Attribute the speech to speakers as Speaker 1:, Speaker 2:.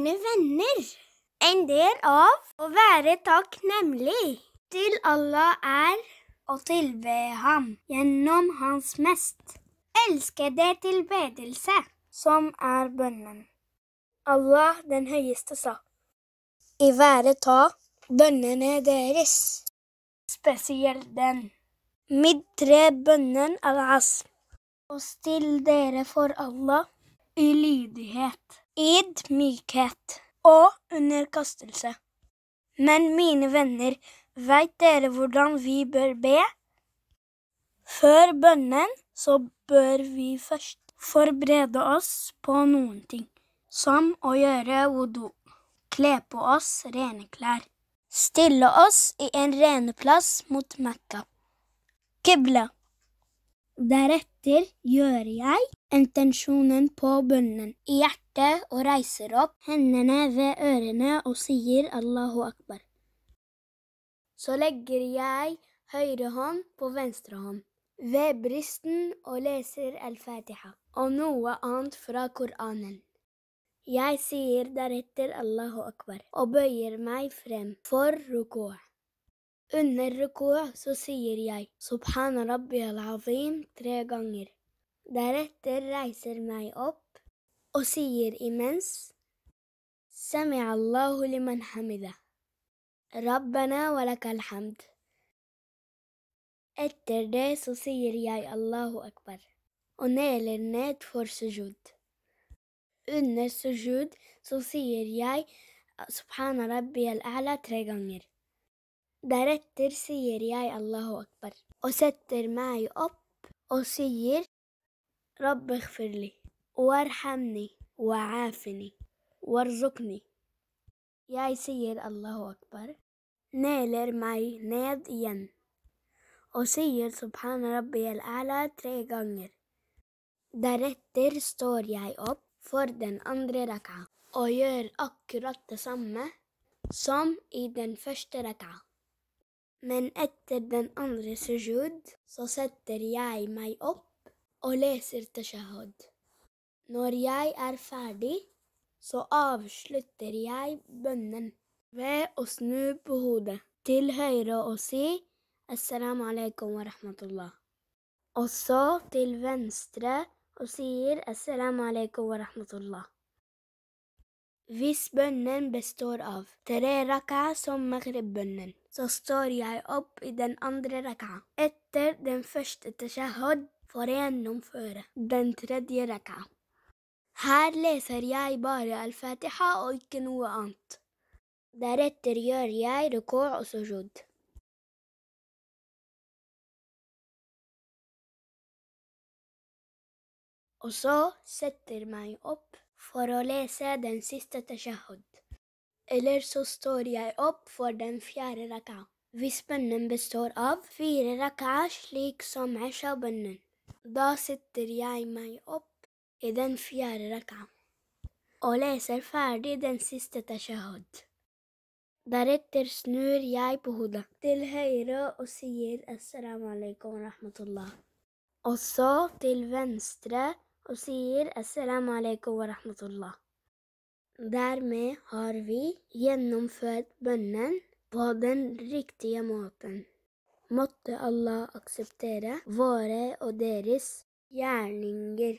Speaker 1: mine venner. En del av å være takknemlig til Allah er å tilbe ham gjennom hans mest elskede tilbedelse, som er bønnen. Allah den høyeste sa, I ta bønnene deres, spesielt den. Mitt tre bønnen al asm. og still dere for Allah i lydighet ed, mykhet og underkastelse. Men mine venner, veit dere hvordan vi bør be? Før bønnen så bør vi først forberede oss på noen ting, som å gjøre wudu, kle på oss rene klær, stille oss i en rene plass mot Mekka, kibla. Deretter gjør jeg intensjonen på bønnen i hjertet hjertet og reiser opp hendene ved ørene og sier Allahu akbar. Så legger jeg høyre hånd på venstre hånd ved brysten og leser al-Fatiha og noe annet fra Koranen. Jeg sier deretter Allahu akbar og bøyer meg frem for Ruku'a. Under Ruku'a så sier jeg Subhan rabbi al-azim tre ganger. Deretter reiser meg opp أسير إمنس سمع الله لمن حمده ربنا ولك الحمد الترديس أسير يا الله أكبر ونال النات فور سجود إن السجود سصير ياي سبحان ربي الأعلى تريغانير درتر سير ياي الله أكبر أستر معي أب أصير رب اغفر لي وارحمني وعافني وارزقني Jeg sier Allahu akbar, neler meg ned igjen og sier Subhan Rabbi al-Ala tre ganger. Deretter står jeg opp for den andre raka og gjør akkurat det samme som i den første raka. Men etter den andre sujud så setter jeg meg opp og leser tashahud. Når jeg er ferdig, så avslutter jeg bønnen ved å snu på hodet til høyre og si Assalamu alaikum wa rahmatullah. Og så til venstre og sier Assalamu alaikum wa rahmatullah. Hvis bønnen består av tre raka som maghrib-bønnen, så står jeg opp i den andre raka etter den første tashahud for å gjennomføre den tredje raka. Her leser jeg bare al-Fatiha og ikke noe annet. Deretter gjør jeg rekord og sujud. Og så setter meg opp for å lese den siste tashahud. Eller så står jeg opp for den fjerde raka, hvis bønnen består av fire raka, slik som Isha-bønnen. Da setter jeg meg opp i den fjerde raka og leser ferdig den siste tashahud. Deretter snur jeg på hodet til høyre og sier assalamu alaikum wa rahmatullah. Og så til venstre og sier assalamu alaikum wa rahmatullah. Dermed har vi gjennomført bønnen på den riktige måten. Måtte Allah akseptere våre og deres gjerninger.